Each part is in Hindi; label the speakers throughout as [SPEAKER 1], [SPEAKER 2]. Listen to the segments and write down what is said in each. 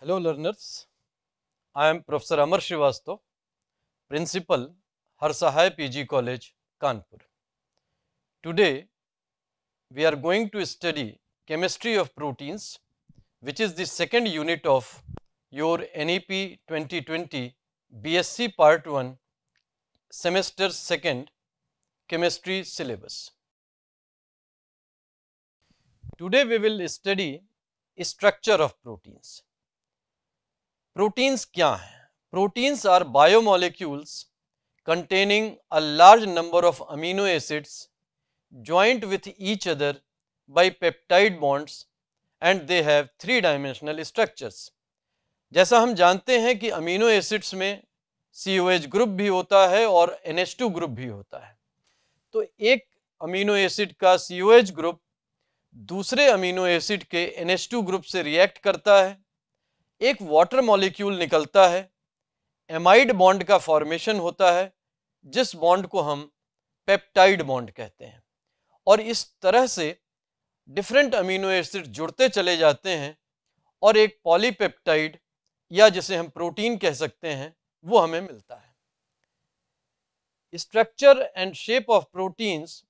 [SPEAKER 1] Hello learners, I am Professor Amar Srivastav, Principal Harsahai PG College, Kanpur. Today we are going to study Chemistry of Proteins which is the second unit of your NEP 2020 BSc Part 1 semester 2nd chemistry syllabus. Today we will study structure of proteins. Proteins क्या हैं proteins are biomolecules containing a large number of amino acids joint with each other by peptide bonds and they have three dimensional structures जैसा हम जानते हैं कि अमीनो एसिड्स में सी ओ एच ग्रुप भी होता है और एन एच टू ग्रुप भी होता है तो एक अमीनो एसिड का सी ओ एच ग्रुप दूसरे अमीनो एसिड के एन एच टू ग्रुप से रिएक्ट करता है एक वाटर मॉलिक्यूल निकलता है एमाइड बॉन्ड का फॉर्मेशन होता है जिस बॉन्ड को हम पेप्टाइड बॉन्ड कहते हैं और इस तरह से डिफरेंट अमीनो एसिड जुड़ते चले जाते हैं और एक पॉलीपेप्टाइड या जिसे हम प्रोटीन कह सकते हैं वो हमें मिलता है structure and shape of proteins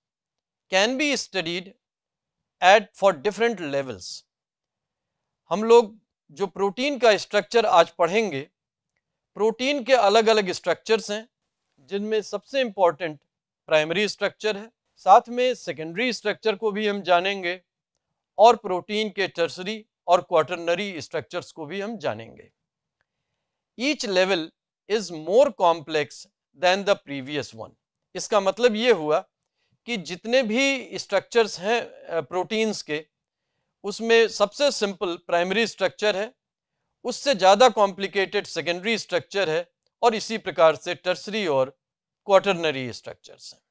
[SPEAKER 1] can be studied at four different levels हम लोग जो प्रोटीन का स्ट्रक्चर आज पढ़ेंगे प्रोटीन के अलग अलग स्ट्रक्चर्स हैं जिनमें सबसे इम्पॉर्टेंट प्राइमरी स्ट्रक्चर है साथ में सेकेंडरी स्ट्रक्चर को भी हम जानेंगे और प्रोटीन के टर्सरी और क्वाटरनरी स्ट्रक्चर्स को भी हम जानेंगे each level is more complex than the previous one इसका मतलब ये हुआ कि जितने भी स्ट्रक्चर्स हैं प्रोटीन्स के उसमें सबसे सिंपल प्राइमरी स्ट्रक्चर है उससे ज़्यादा कॉम्प्लिकेटेड सेकेंडरी स्ट्रक्चर है और इसी प्रकार से टर्सरी और क्वार्टरनरी स्ट्रक्चर्स हैं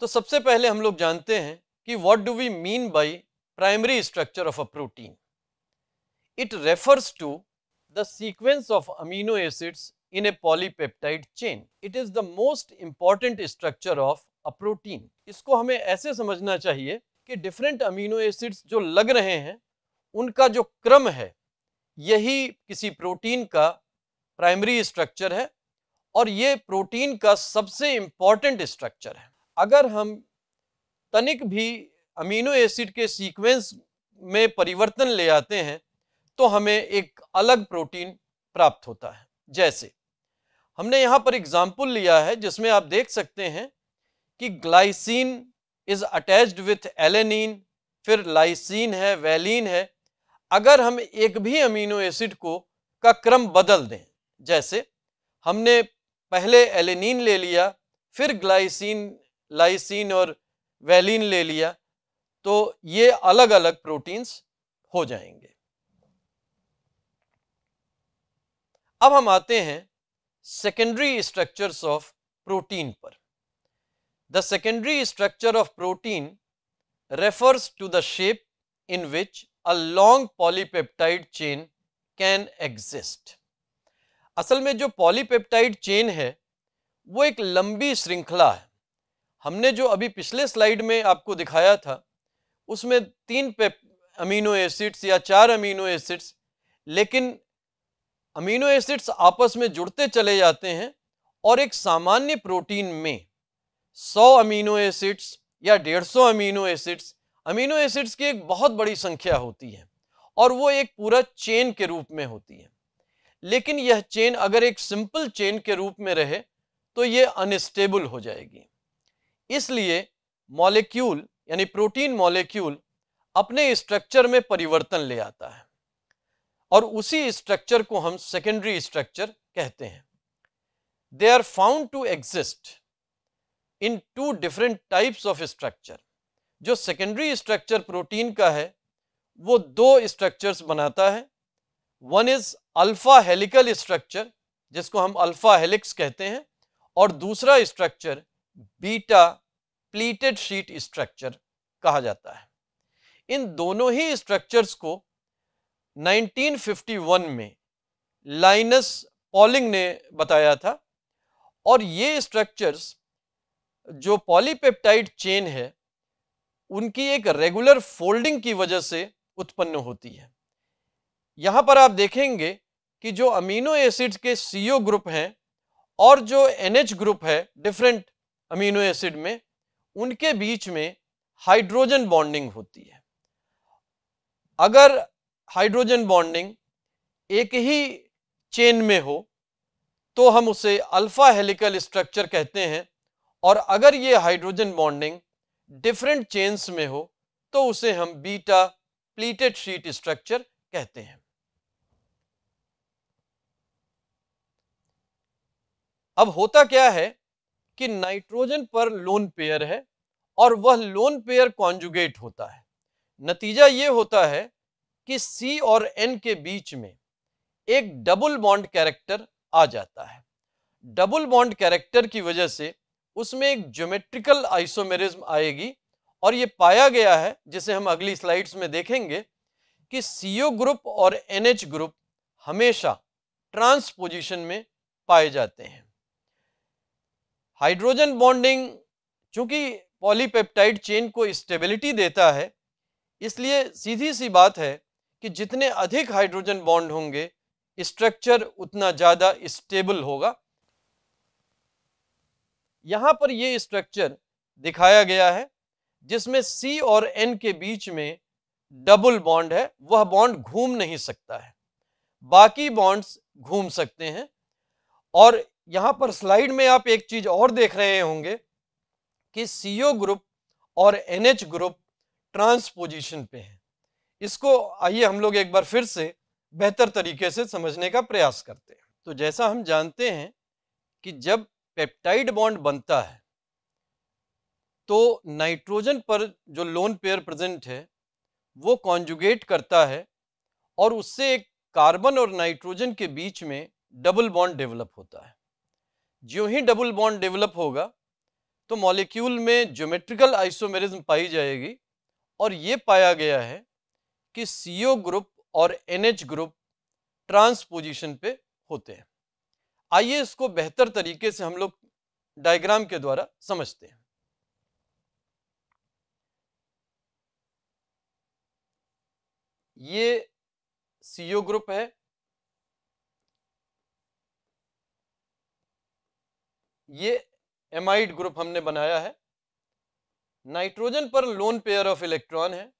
[SPEAKER 1] तो सबसे पहले हम लोग जानते हैं कि what do we mean by primary structure of a protein it refers to the sequence of amino acids in a polypeptide chain. It is the most important structure of a protein. इसको हमें ऐसे समझना चाहिए कि different amino acids जो लग रहे हैं उनका जो क्रम है यही किसी प्रोटीन का प्राइमरी स्ट्रक्चर है और ये प्रोटीन का सबसे इम्पॉर्टेंट स्ट्रक्चर है अगर हम तनिक भी अमीनो एसिड के सीक्वेंस में परिवर्तन ले आते हैं तो हमें एक अलग प्रोटीन प्राप्त होता है जैसे हमने यहाँ पर एग्जाम्पल लिया है जिसमें आप देख सकते हैं कि glycine is attached with alanine फिर लाइसिन है वैलिन है अगर हम एक भी अमीनो एसिड को का क्रम बदल दें जैसे हमने पहले एलेनिन ले लिया फिर ग्लाइसिन लाइसिन और वैलिन ले लिया तो ये अलग अलग प्रोटीन्स हो जाएंगे अब हम आते हैं सेकेंडरी स्ट्रक्चर ऑफ प्रोटीन पर the secondary structure of protein refers to the shape in which a long polypeptide chain can exist असल में जो पॉलीपेप्टाइड चेन है वो एक लंबी श्रृंखला है हमने जो अभी पिछले स्लाइड में आपको दिखाया था उसमें तीन अमीनो एसिड्स या चार अमीनो एसिड्स लेकिन अमीनो एसिड्स आपस में जुड़ते चले जाते हैं और एक सामान्य प्रोटीन में 100 अमीनो एसिड्स या 150 अमीनो एसिड्स अमीनो एसिड्स की एक बहुत बड़ी संख्या होती है और वो एक पूरा चेन के रूप में होती है लेकिन यह चेन अगर एक सिंपल चेन के रूप में रहे तो ये अनस्टेबल हो जाएगी इसलिए मॉलिक्यूल यानी प्रोटीन मॉलिक्यूल अपने स्ट्रक्चर में परिवर्तन ले आता है और उसी स्ट्रक्चर को हम सेकेंडरी स्ट्रक्चर कहते हैं they are found to exist in two different types of structure जो सेकेंडरी स्ट्रक्चर प्रोटीन का है वो दो स्ट्रक्चर्स बनाता है one is alpha helical structure जिसको हम अल्फा हेलिक्स कहते हैं और दूसरा structure beta pleated sheet structure कहा जाता है इन दोनों ही स्ट्रक्चर्स को 1951 में लाइनस पॉलिंग ने बताया था और ये स्ट्रक्चर्स जो पॉलीपेप्टाइड चेन है उनकी एक रेगुलर फोल्डिंग की वजह से उत्पन्न होती है यहाँ पर आप देखेंगे कि जो अमीनो एसिड्स के सी ग्रुप हैं और जो एन ग्रुप है डिफरेंट अमीनो एसिड में उनके बीच में हाइड्रोजन बॉन्डिंग होती है अगर हाइड्रोजन बॉन्डिंग एक ही चेन में हो तो हम उसे अल्फा हेलिकल स्ट्रक्चर कहते हैं और अगर ये हाइड्रोजन बॉन्डिंग डिफरेंट चेन्स में हो तो उसे हम बीटा प्लीटेड शीट स्ट्रक्चर कहते हैं अब होता क्या है कि नाइट्रोजन पर लोन पेयर है और वह लोन पेयर कॉन्जुगेट होता है नतीजा ये होता है कि सी और एन के बीच में एक डबल बॉन्ड कैरेक्टर आ जाता है डबल बॉन्ड कैरेक्टर की वजह से उसमें एक ज्योमेट्रिकल आइसोमेरिज्म आएगी और ये पाया गया है जिसे हम अगली स्लाइड्स में देखेंगे कि सीओ ग्रुप और एनएच ग्रुप हमेशा ट्रांसपोजिशन में पाए जाते हैं हाइड्रोजन बॉन्डिंग चूंकि पॉलीपेप्टाइड चेन को स्टेबिलिटी देता है इसलिए सीधी सी बात है कि जितने अधिक हाइड्रोजन बॉन्ड होंगे स्ट्रक्चर उतना ज़्यादा स्टेबल होगा यहां पर यह स्ट्रक्चर दिखाया गया है जिसमें C और N के बीच में डबल बॉन्ड है वह बॉन्ड घूम नहीं सकता है बाकी बॉन्ड्स घूम सकते हैं और यहां पर स्लाइड में आप एक चीज़ और देख रहे होंगे कि CO ग्रुप और NH ग्रुप ट्रांसपोजिशन पे हैं इसको आइए हम लोग एक बार फिर से बेहतर तरीके से समझने का प्रयास करते हैं तो जैसा हम जानते हैं कि जब पेप्टाइड बॉन्ड बनता है तो नाइट्रोजन पर जो लोन पेयर प्रेजेंट है वो कॉन्जुगेट करता है और उससे एक कार्बन और नाइट्रोजन के बीच में डबल बॉन्ड डेवलप होता है जो ही डबल बॉन्ड डेवलप होगा तो मॉलिक्यूल में ज्योमेट्रिकल आइसोमेरिज्म पाई जाएगी और ये पाया गया है कि सीओ ग्रुप और एनएच ग्रुप ट्रांसपोजिशन पे होते हैं आइए इसको बेहतर तरीके से हम लोग डायग्राम के द्वारा समझते हैं ये सीओ ग्रुप है ये एमाइड ग्रुप हमने बनाया है नाइट्रोजन पर लोन पेयर ऑफ इलेक्ट्रॉन है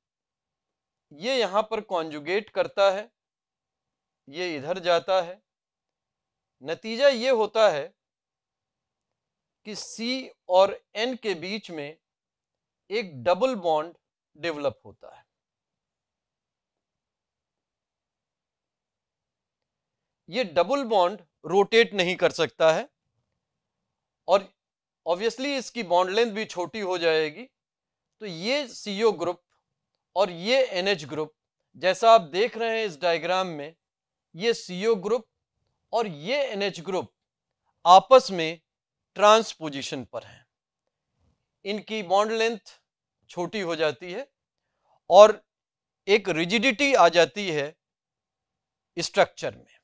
[SPEAKER 1] ये यहां पर कॉन्जुगेट करता है ये इधर जाता है नतीजा ये होता है कि C और N के बीच में एक डबल बॉन्ड डेवलप होता है ये डबल बॉन्ड रोटेट नहीं कर सकता है और ऑब्वियसली इसकी बॉन्ड लेंथ भी छोटी हो जाएगी तो ये सीओ ग्रुप और ये एन ग्रुप जैसा आप देख रहे हैं इस डायग्राम में ये सी ग्रुप और ये एन ग्रुप आपस में ट्रांसपोजिशन पर हैं इनकी बॉन्ड लेंथ छोटी हो जाती है और एक रिजिडिटी आ जाती है स्ट्रक्चर में